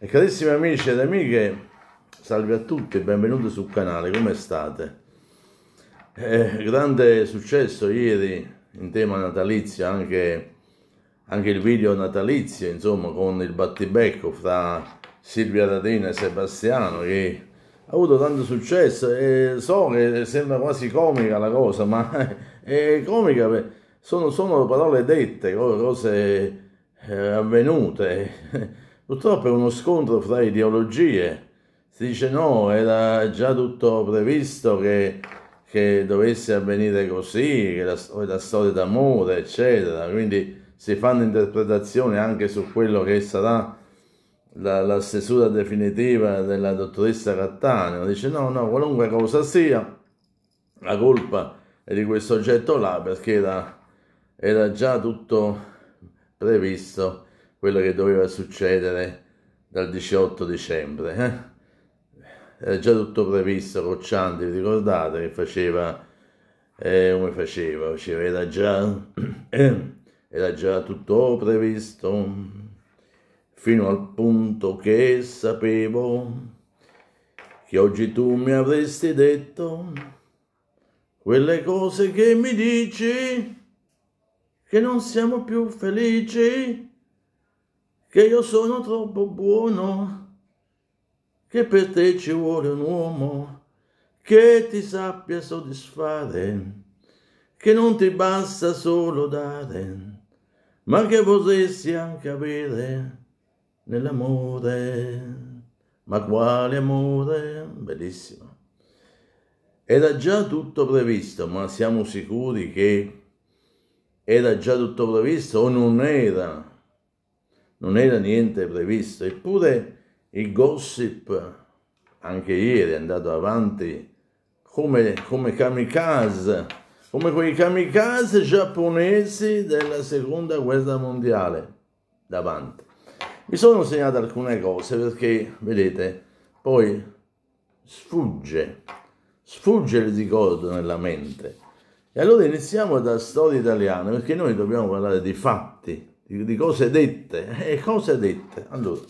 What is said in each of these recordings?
E carissimi amici ed amiche, salve a tutti e benvenuti sul canale, come state? Eh, grande successo ieri in tema natalizio, anche, anche, il video natalizio, insomma, con il battibecco fra Silvia Radina e Sebastiano, che ha avuto tanto successo e so che sembra quasi comica la cosa, ma è comica, sono, sono parole dette, cose eh, avvenute Purtroppo è uno scontro fra ideologie. Si dice no, era già tutto previsto che, che dovesse avvenire così, che la, la storia d'amore, eccetera. Quindi si fanno interpretazioni anche su quello che sarà la, la stesura definitiva della dottoressa Cattaneo. Dice no, no, qualunque cosa sia, la colpa è di questo oggetto là perché era, era già tutto previsto quello che doveva succedere dal 18 dicembre. Eh? Era già tutto previsto, Cocciante, vi ricordate che faceva, eh, come faceva, faceva era, già, eh, era già tutto previsto, fino al punto che sapevo che oggi tu mi avresti detto quelle cose che mi dici, che non siamo più felici che io sono troppo buono, che per te ci vuole un uomo che ti sappia soddisfare, che non ti basta solo dare, ma che potresti anche avere nell'amore. Ma quale amore? Bellissimo. Era già tutto previsto, ma siamo sicuri che era già tutto previsto o non era non era niente previsto, eppure il gossip anche ieri è andato avanti come, come kamikaze, come quei kamikaze giapponesi della seconda guerra mondiale davanti. Mi sono segnato alcune cose perché, vedete, poi sfugge, sfugge il ricordo nella mente. E allora iniziamo da storia italiana, perché noi dobbiamo parlare di fatti, di, cose dette. E eh, cose dette? Allora,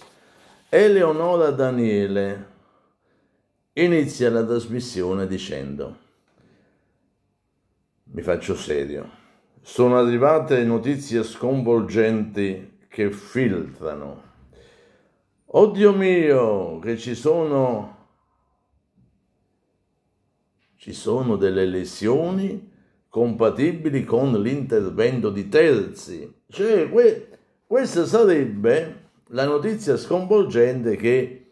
Eleonora Daniele inizia la trasmissione dicendo, mi faccio serio, sono arrivate notizie sconvolgenti che filtrano. Oddio mio, che ci sono, ci sono delle lesioni compatibili con l'intervento di terzi. Cioè, que- questa sarebbe la notizia sconvolgente che,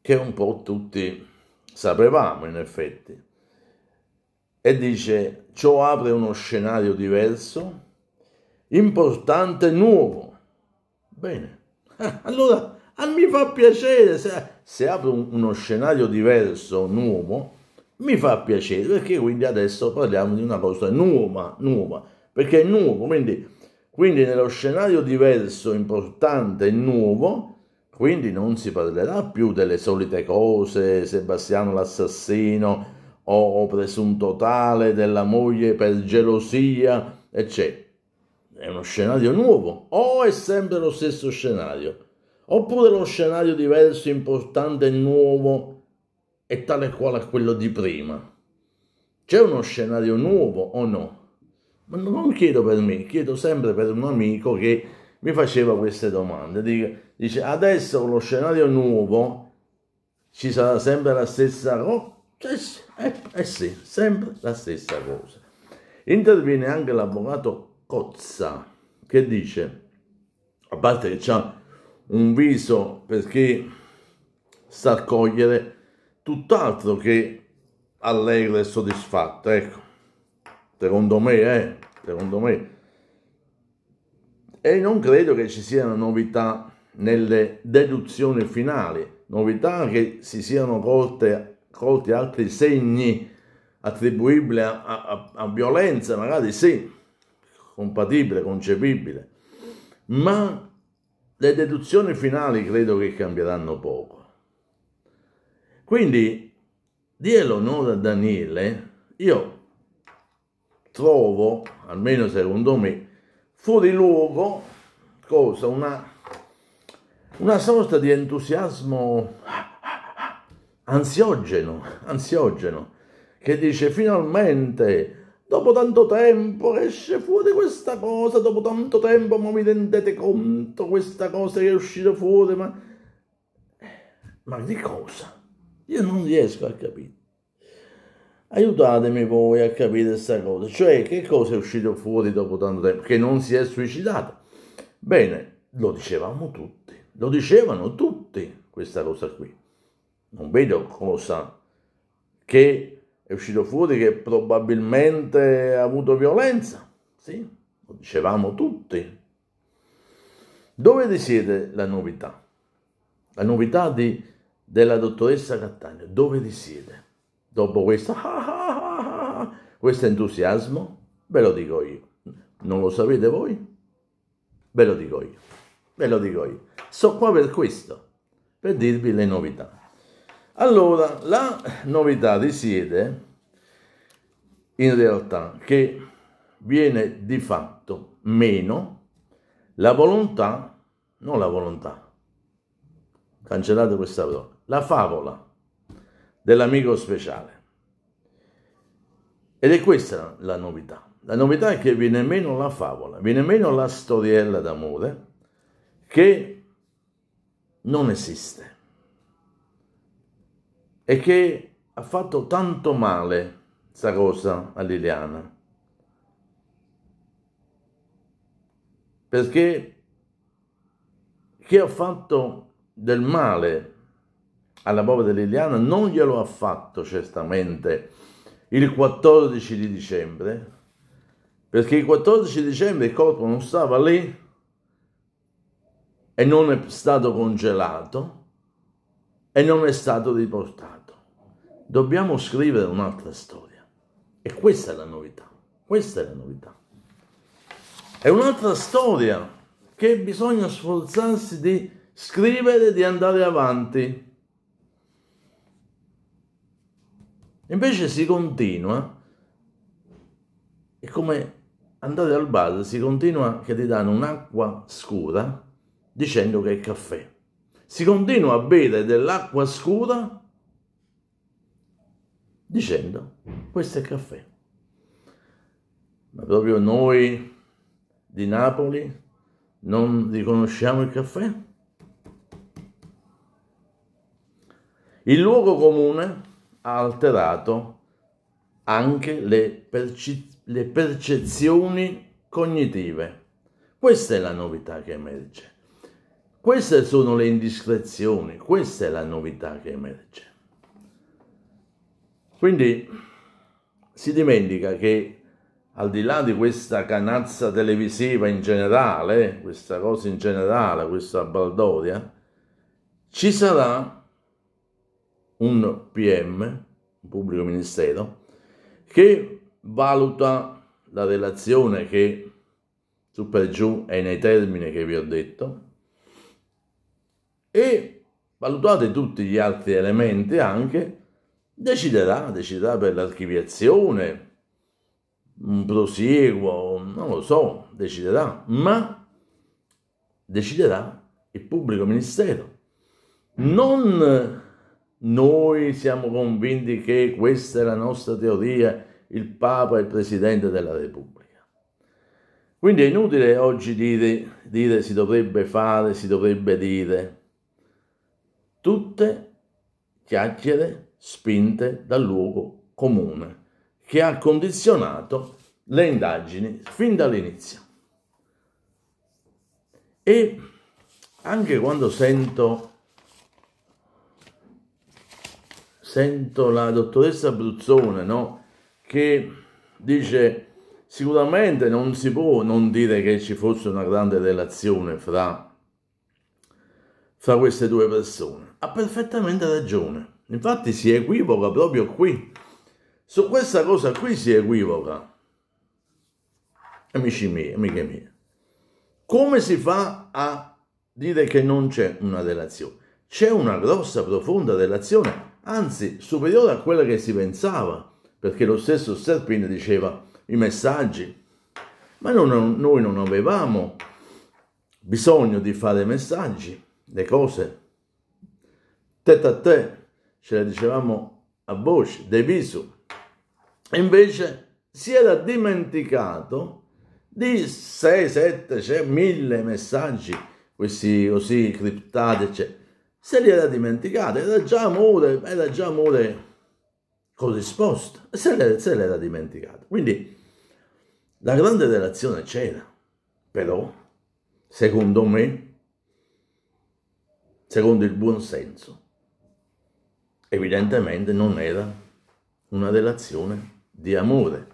che un po' tutti sapevamo in effetti. E dice, ciò apre uno scenario diverso, importante, nuovo. Bene, allora mi fa piacere se, se apre uno scenario diverso, nuovo, mi fa piacere perché quindi adesso parliamo di una cosa nuova, nuova, perché è nuovo, quindi, quindi nello scenario diverso, importante e nuovo, quindi non si parlerà più delle solite cose, Sebastiano l'assassino o, o presunto tale della moglie per gelosia, eccetera. È uno scenario nuovo, o è sempre lo stesso scenario, oppure lo scenario diverso, importante e nuovo, è tale quale quello di prima. C'è uno scenario nuovo o no? Ma non chiedo per me, chiedo sempre per un amico che mi faceva queste domande. Dice, adesso con lo scenario nuovo ci sarà sempre la stessa cosa? Eh, eh sì, sempre la stessa cosa. Interviene anche l'avvocato Cozza che dice, a parte che ha un viso perché sta a cogliere tutt'altro che allegra e soddisfatta, ecco, secondo me, eh, secondo me. E non credo che ci siano novità nelle deduzioni finali, novità che si siano colte, colti altri segni attribuibili a, a, a violenza, magari sì, compatibile, concepibile, ma le deduzioni finali credo che cambieranno poco. Quindi, dielo non a Daniele, io trovo, almeno secondo me, fuori luogo, cosa, una, una sorta di entusiasmo ansiogeno, ansiogeno, che dice finalmente dopo tanto tempo esce fuori questa cosa, dopo tanto tempo, ma mi rendete conto questa cosa che è uscita fuori, ma, ma di cosa? Io non riesco a capire. Aiutatemi voi a capire questa cosa, cioè che cosa è uscito fuori dopo tanto tempo, che non si è suicidato. Bene, lo dicevamo tutti, lo dicevano tutti questa cosa qui. Non vedo cosa che è uscito fuori che probabilmente ha avuto violenza, sì, lo dicevamo tutti. Dove risiede la novità? La novità di della dottoressa Cattagno, dove risiede? Dopo questo, ah, ah, ah, ah, questo entusiasmo, ve lo dico io. Non lo sapete voi? Ve lo dico io. Ve lo dico io. Sono qua per questo, per dirvi le novità. Allora, la novità risiede in realtà che viene di fatto meno la volontà, non la volontà, cancellate questa parola, la favola dell'amico speciale. Ed è questa la novità. La novità è che viene meno la favola, viene meno la storiella d'amore che non esiste e che ha fatto tanto male sta cosa a Liliana. Perché chi ha fatto del male alla povera Liliana non glielo ha fatto certamente il 14 di dicembre, perché il 14 dicembre il corpo non stava lì e non è stato congelato e non è stato riportato. Dobbiamo scrivere un'altra storia e questa è la novità, questa è la novità. È un'altra storia che bisogna sforzarsi di scrivere, di andare avanti Invece si continua, è come andate al bar, si continua che ti danno un'acqua scura dicendo che è caffè. Si continua a bere dell'acqua scura dicendo questo è caffè. Ma proprio noi di Napoli non riconosciamo il caffè? Il luogo comune ha alterato anche le, perce- le percezioni cognitive. Questa è la novità che emerge. Queste sono le indiscrezioni, questa è la novità che emerge. Quindi si dimentica che al di là di questa canazza televisiva in generale, questa cosa in generale, questa baldoria, ci sarà un PM, un pubblico ministero, che valuta la relazione che su per giù è nei termini che vi ho detto e valutate tutti gli altri elementi anche, deciderà, deciderà per l'archiviazione, un prosieguo, non lo so, deciderà, ma deciderà il pubblico ministero. Non noi siamo convinti che questa è la nostra teoria, il Papa è il Presidente della Repubblica. Quindi è inutile oggi dire, dire si dovrebbe fare, si dovrebbe dire. Tutte chiacchiere spinte dal luogo comune che ha condizionato le indagini fin dall'inizio. E anche quando sento sento la dottoressa Bruzzone, no? Che dice sicuramente non si può non dire che ci fosse una grande relazione fra, fra queste due persone. Ha perfettamente ragione. Infatti si equivoca proprio qui. Su questa cosa qui si equivoca. Amici miei, amiche mie. Come si fa a dire che non c'è una relazione? C'è una grossa, profonda relazione anzi superiore a quella che si pensava, perché lo stesso Serpin diceva i messaggi. Ma non, noi non avevamo bisogno di fare messaggi, le cose. Tete a te ce le dicevamo a voce, de viso. E invece si era dimenticato di 6, 7, cioè, mille messaggi, questi così criptati, eccetera se li era dimenticata, era già amore, era già amore corrisposto, se l'era dimenticata. Quindi la grande relazione c'era, però, secondo me, secondo il buon senso, evidentemente non era una relazione di amore,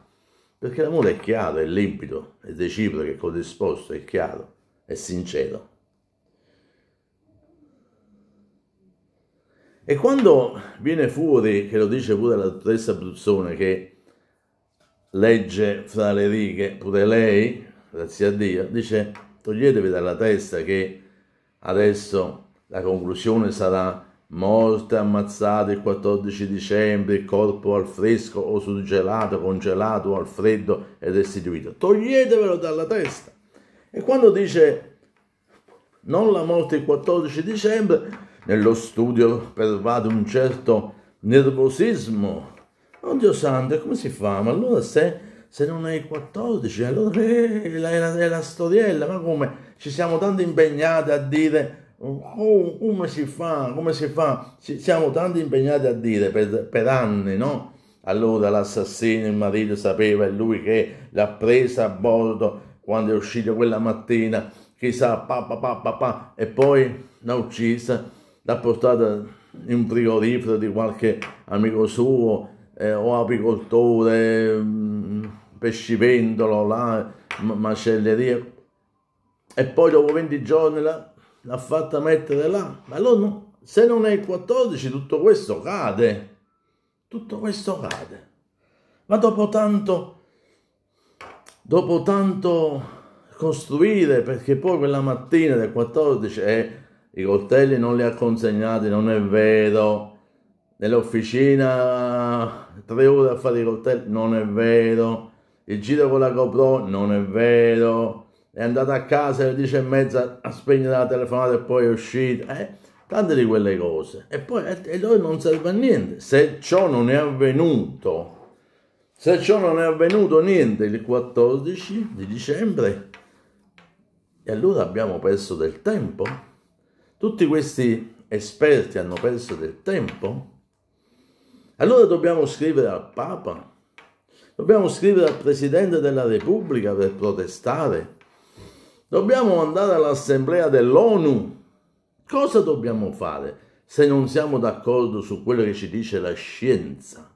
perché l'amore è chiaro, è limpido, è reciproco, è corrisposto, è chiaro, è sincero. E quando viene fuori, che lo dice pure la dottoressa Bruzzone, che legge fra le righe, pure lei, grazie a Dio, dice toglietevi dalla testa che adesso la conclusione sarà morte ammazzata il 14 dicembre, il corpo al fresco o surgelato, congelato o al freddo e restituito. Toglietevelo dalla testa. E quando dice non la morte il 14 dicembre, nello studio pervade un certo nervosismo. Oddio santo, come si fa? Ma allora se, se non hai 14, allora è eh, la, è, la, è la, storiella, ma come? Ci siamo tanto impegnati a dire... Oh, come si fa? Come si fa? Ci siamo tanto impegnati a dire per, per anni, no? Allora l'assassino, il marito, sapeva, è lui che l'ha presa a bordo quando è uscito quella mattina, chissà, pa, pa, pa, pa, pa, e poi l'ha uccisa l'ha portata in un frigorifero di qualche amico suo eh, o apicoltore, mm, pescivendolo, là, macelleria. E poi dopo 20 giorni l'ha fatta mettere là. Ma allora no, se non è il 14 tutto questo cade. Tutto questo cade. Ma dopo tanto, dopo tanto costruire, perché poi quella mattina del 14 è i coltelli non li ha consegnati, non è vero. Nell'officina tre ore a fare i coltelli, non è vero. Il giro con la GoPro, non è vero. È andata a casa alle 10 e mezza a spegnere la telefonata e poi è uscita. Eh, tante di quelle cose. E poi e, loro non serve a niente. Se ciò non è avvenuto, se ciò non è avvenuto niente il 14 di dicembre, e allora abbiamo perso del tempo tutti questi esperti hanno perso del tempo, allora dobbiamo scrivere al Papa, dobbiamo scrivere al Presidente della Repubblica per protestare, dobbiamo andare all'Assemblea dell'ONU. Cosa dobbiamo fare se non siamo d'accordo su quello che ci dice la scienza,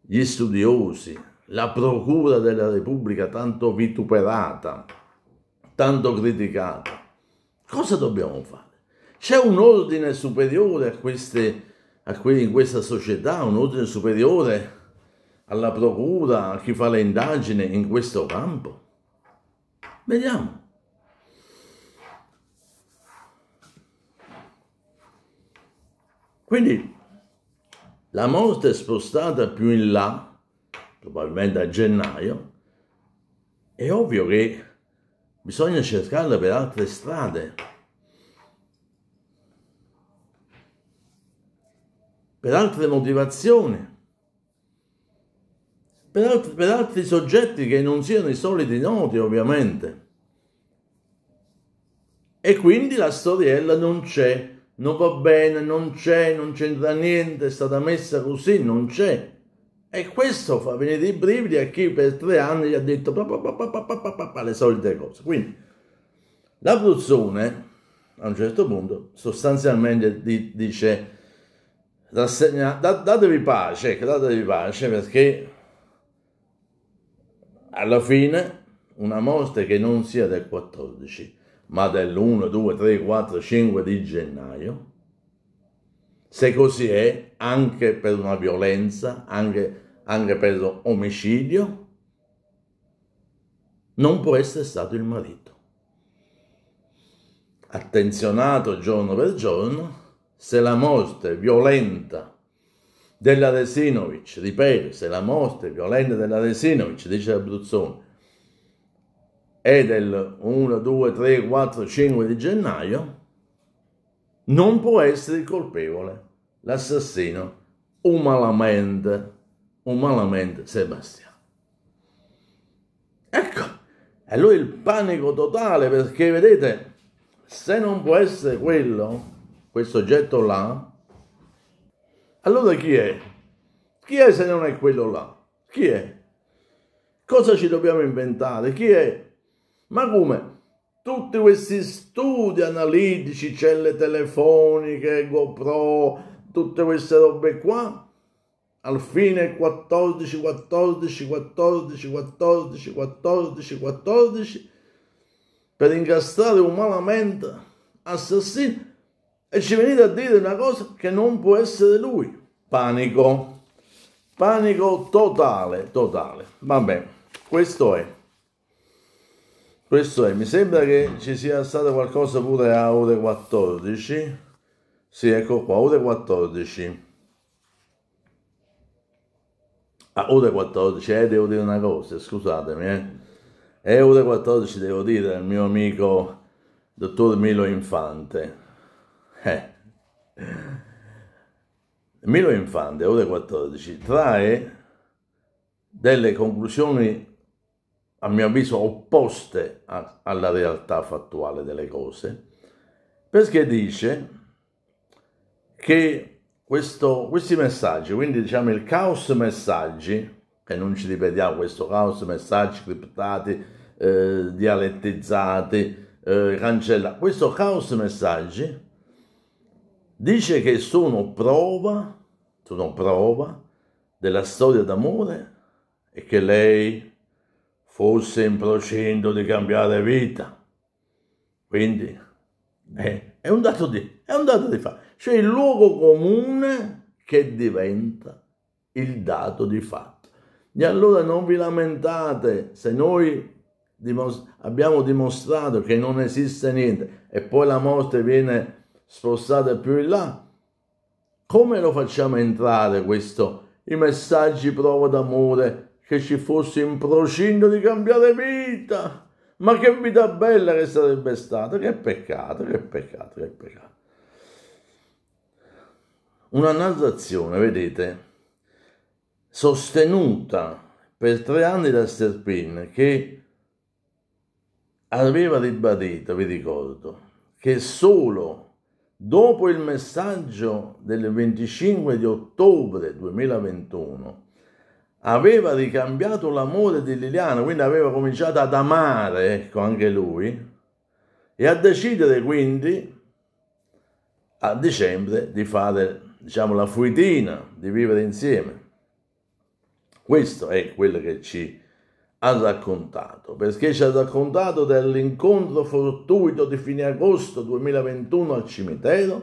gli studiosi, la Procura della Repubblica tanto vituperata, tanto criticata? Cosa dobbiamo fare? C'è un ordine superiore a queste, a quelli in questa società, un ordine superiore alla procura, a chi fa le indagini in questo campo? Vediamo. Quindi la morte è spostata più in là, probabilmente a gennaio, è ovvio che bisogna cercarla per altre strade per altre motivazioni, per altri, per altri soggetti che non siano i soliti noti ovviamente. E quindi la storiella non c'è, non va bene, non c'è, non c'entra niente, è stata messa così, non c'è. E questo fa venire i brividi a chi per tre anni gli ha detto pa, pa, pa, le solite cose. Quindi l'Abruzzone a un certo punto sostanzialmente dice rassegna, da, datevi pace, ecco, datevi pace perché alla fine una morte che non sia del 14 ma dell'1, 2, 3, 4, 5 di gennaio, se così è, anche per una violenza, anche, anche per omicidio, non può essere stato il marito. Attenzionato giorno per giorno, se la morte violenta della Desinovic, ripeto, se la morte violenta della Desinovic, dice Abruzzone, è del 1, 2, 3, 4, 5 di gennaio, non può essere colpevole, l'assassino umanamente, umanamente Sebastiano. Ecco, è lui il panico totale perché vedete, se non può essere quello, questo oggetto là? Allora chi è? Chi è se non è quello là? Chi è? Cosa ci dobbiamo inventare? Chi è? Ma come? Tutti questi studi analitici, celle telefoniche, GoPro, tutte queste robe qua, al fine 14, 14, 14, 14, 14, 14, per incastrare umanamente assassini e ci venite a dire una cosa che non può essere lui. Panico, panico totale, totale. Vabbè, questo è. Questo è, mi sembra che ci sia stato qualcosa pure a ore 14. Sì, ecco qua, ore 14. A ore 14, eh, devo dire una cosa, scusatemi, eh. E ore 14 devo dire al mio amico dottor Milo Infante Milo Infante, ore 14, trae delle conclusioni, a mio avviso, opposte a, alla realtà fattuale delle cose, perché dice che questo, questi messaggi, quindi diciamo il caos messaggi, e non ci ripetiamo questo caos messaggi criptati, eh, dialettizzati, eh, cancella, questo caos messaggi Dice che sono prova, sono prova della storia d'amore e che lei fosse in procinto di cambiare vita. Quindi eh, è, un dato di, è un dato di fatto. C'è il luogo comune che diventa il dato di fatto. E allora non vi lamentate se noi dimos abbiamo dimostrato che non esiste niente e poi la morte viene spostate più in là? Come lo facciamo entrare questo? I messaggi prova d'amore che ci fosse in procinto di cambiare vita. Ma che vita bella che sarebbe stata! Che peccato, che peccato, che peccato. Una narrazione, vedete, sostenuta per tre anni da Sterpin che aveva ribadito, vi ricordo, che solo Dopo il messaggio del 25 di ottobre 2021, aveva ricambiato l'amore di Liliana, quindi aveva cominciato ad amare, ecco, anche lui, e a decidere quindi a dicembre di fare, diciamo, la fuitina, di vivere insieme. Questo è quello che ci ha raccontato, perché ci ha raccontato dell'incontro fortuito di fine agosto 2021 al cimitero,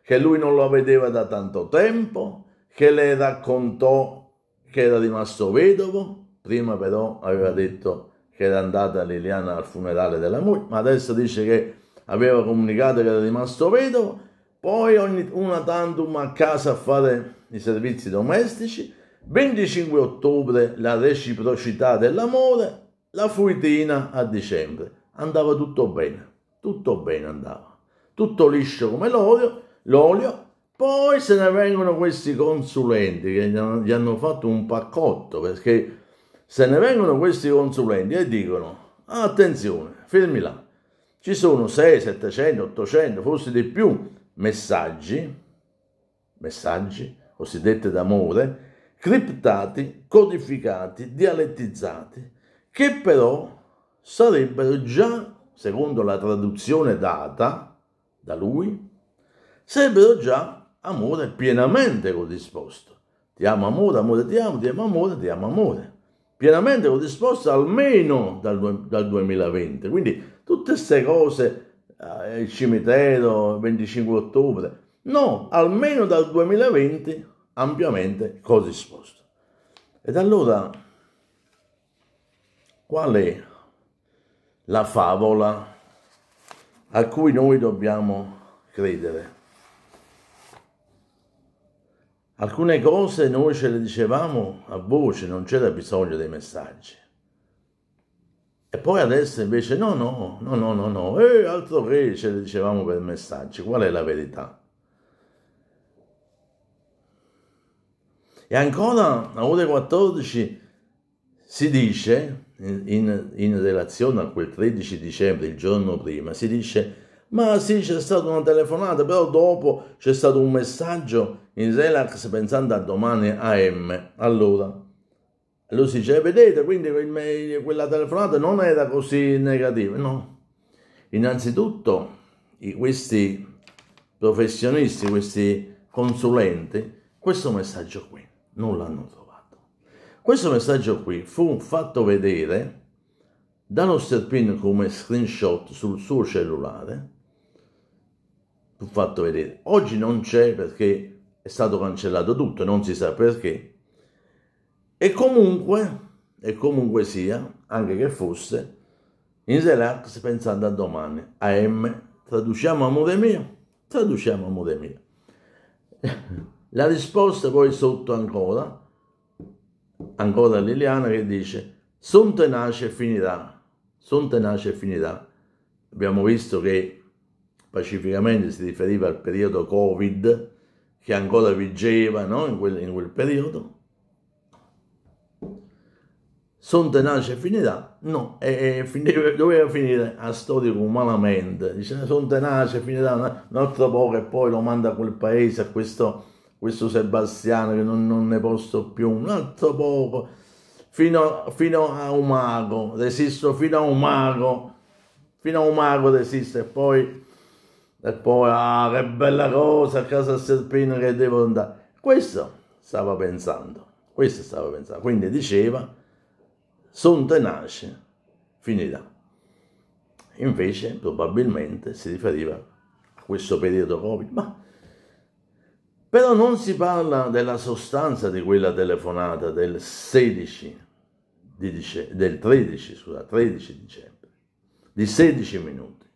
che lui non lo vedeva da tanto tempo, che le raccontò che era rimasto vedovo, prima però aveva detto che era andata Liliana al funerale della moglie, ma adesso dice che aveva comunicato che era rimasto vedovo, poi ogni, una tantum a casa a fare i servizi domestici, 25 ottobre la reciprocità dell'amore, la fuitina a dicembre. Andava tutto bene, tutto bene andava, tutto liscio come l'olio, l'olio. Poi se ne vengono questi consulenti che gli hanno fatto un paccotto perché se ne vengono questi consulenti e dicono attenzione, fermi là, ci sono 6, 700, 800, forse di più messaggi, messaggi cosiddetti d'amore criptati, codificati, dialettizzati, che però sarebbero già, secondo la traduzione data da lui, sarebbero già amore pienamente corrisposto. Ti amo amore, amore ti amo, ti amo amore, ti amo amore. Pienamente corrisposto almeno dal, dal 2020. Quindi tutte queste cose, eh, il cimitero, 25 ottobre, no, almeno dal 2020 ampiamente cose esposto. Ed allora, qual è la favola a cui noi dobbiamo credere? Alcune cose noi ce le dicevamo a voce, non c'era bisogno dei messaggi. E poi adesso invece no, no, no, no, no, no, e eh, altro che ce le dicevamo per messaggi. Qual è la verità? E ancora a ore 14 si dice, in, in relazione a quel 13 dicembre, il giorno prima, si dice ma sì, c'è stata una telefonata, però dopo c'è stato un messaggio in relax pensando a domani AM. Allora, lui si dice, eh, vedete, quindi quella telefonata non era così negativa. No, innanzitutto questi professionisti, questi consulenti, questo messaggio qui non l'hanno trovato. Questo messaggio qui fu fatto vedere dallo Serpin come screenshot sul suo cellulare, fu fatto vedere. Oggi non c'è perché è stato cancellato tutto, non si sa perché. E comunque, e comunque sia, anche che fosse, in relax pensando a domani, AM, traduciamo amore mio, traduciamo amore mio. La risposta poi sotto ancora, ancora Liliana che dice, son tenace e finirà, son tenace e finirà. Abbiamo visto che pacificamente si riferiva al periodo Covid, che ancora vigeva no? in, quel, in quel periodo, sono tenace e finirà. No, e, e, doveva finire a storico umanamente. Dice, sono tenace, finirà un altro poco e poi lo manda a quel paese, a questo questo Sebastiano che non, non ne posso più, un altro poco, fino, fino a un mago, resisto fino a un mago, fino a un mago resisto e poi, e poi, ah che bella cosa, a casa Serpino che devo andare. Questo stava pensando, questo stava pensando, quindi diceva, sono tenace, finirà. Invece probabilmente si riferiva a questo periodo Covid, ma però non si parla della sostanza di quella telefonata del 16 di dice, del 13, scusa, 13 dicembre, di 16 minuti.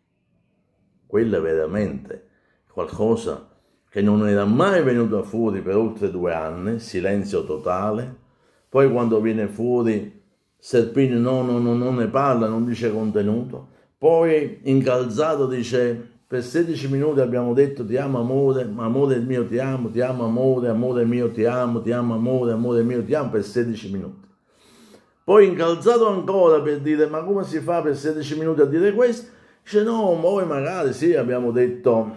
Quella è veramente qualcosa che non era mai venuto fuori per oltre due anni, silenzio totale. Poi quando viene fuori Serpini no, no, no, non ne parla, non dice contenuto. Poi incalzato dice per 16 minuti abbiamo detto ti amo amore, amore mio ti amo, ti amo amore, amore mio ti amo, ti amo amore, amore mio ti amo per 16 minuti. Poi incalzato ancora per dire ma come si fa per 16 minuti a dire questo? Dice no, poi magari sì abbiamo detto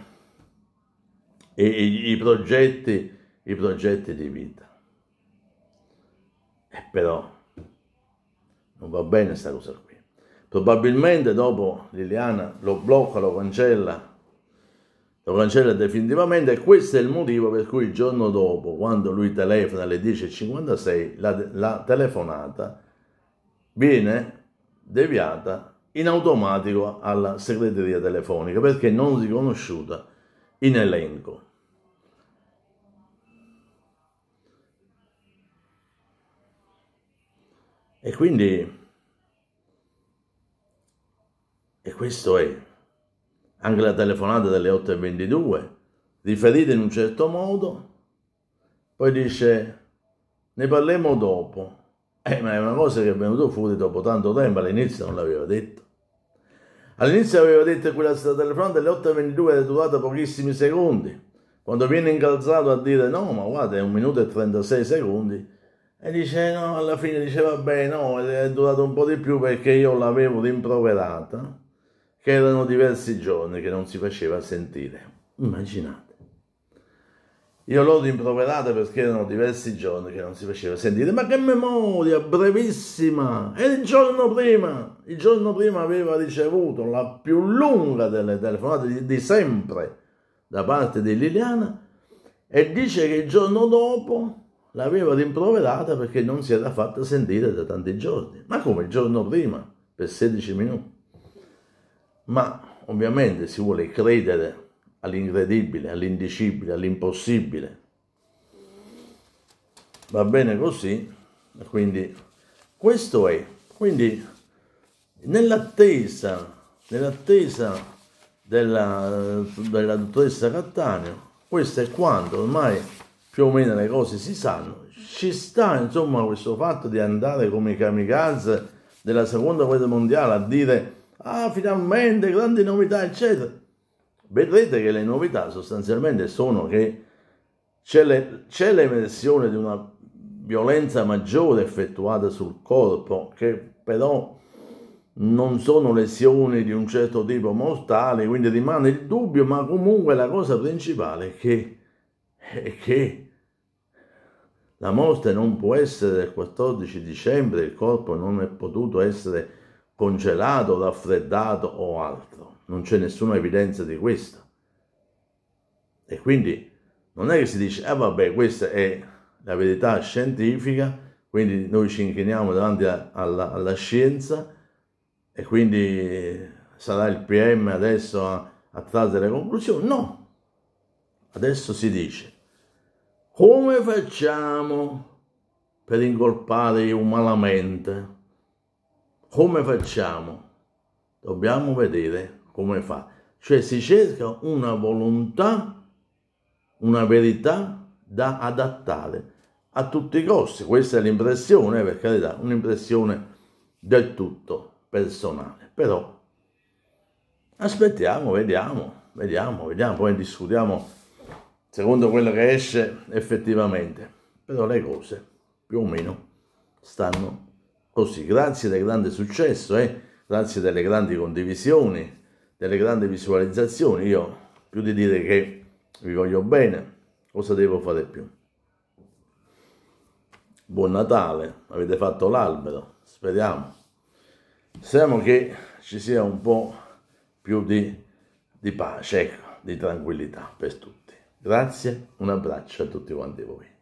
i, i, i progetti, i progetti di vita. E però non va bene questa cosa Probabilmente dopo Liliana lo blocca, lo cancella, lo cancella definitivamente e questo è il motivo per cui il giorno dopo, quando lui telefona alle 10.56, la, la telefonata viene deviata in automatico alla segreteria telefonica perché non riconosciuta in elenco. E quindi e questo è. Anche la telefonata delle 8.22, riferita in un certo modo, poi dice ne parliamo dopo. Eh, ma è una cosa che è venuta fuori dopo tanto tempo, all'inizio non l'aveva detto. All'inizio aveva detto che quella stata telefonata alle 8.22 è durata pochissimi secondi. Quando viene incalzato a dire no, ma guarda, è un minuto e 36 secondi, e dice no, alla fine dice vabbè, no, è durato un po' di più perché io l'avevo rimproverata che erano diversi giorni che non si faceva sentire. Immaginate. Io l'ho rimproverata perché erano diversi giorni che non si faceva sentire, ma che memoria brevissima! E il giorno prima, il giorno prima aveva ricevuto la più lunga delle telefonate di, di sempre da parte di Liliana e dice che il giorno dopo l'aveva rimproverata perché non si era fatta sentire da tanti giorni. Ma come il giorno prima, per 16 minuti ma ovviamente si vuole credere all'incredibile, all'indicibile, all'impossibile. Va bene così, quindi questo è. Quindi nell'attesa, nell'attesa della, della dottoressa Cattaneo, questo è quanto ormai più o meno le cose si sanno. Ci sta insomma questo fatto di andare come i kamikaze della seconda guerra mondiale a dire ah finalmente grandi novità eccetera. Vedrete che le novità sostanzialmente sono che c'è, l'emersione di una violenza maggiore effettuata sul corpo che però non sono lesioni di un certo tipo mortali quindi rimane il dubbio, ma comunque la cosa principale è che, è che la morte non può essere il 14 dicembre, il corpo non è potuto essere congelato, raffreddato o altro. Non c'è nessuna evidenza di questo. E quindi non è che si dice, ah vabbè, questa è la verità scientifica, quindi noi ci inchiniamo davanti a, alla, alla, scienza e quindi sarà il PM adesso a, a trarre le conclusioni. No, adesso si dice, come facciamo per incolpare umanamente? come facciamo? Dobbiamo vedere come fa. Cioè si cerca una volontà, una verità da adattare a tutti i costi. Questa è l'impressione, per carità, un'impressione del tutto personale. Però aspettiamo, vediamo, vediamo, vediamo, poi discutiamo secondo quello che esce effettivamente. Però le cose più o meno stanno così, grazie del grande successo, eh, grazie delle grandi condivisioni, delle grandi visualizzazioni, io più di dire che vi voglio bene, cosa devo fare più? Buon Natale, avete fatto l'albero, speriamo. Speriamo che ci sia un po' più di, di pace, ecco, di tranquillità per tutti. Grazie, un abbraccio a tutti quanti voi.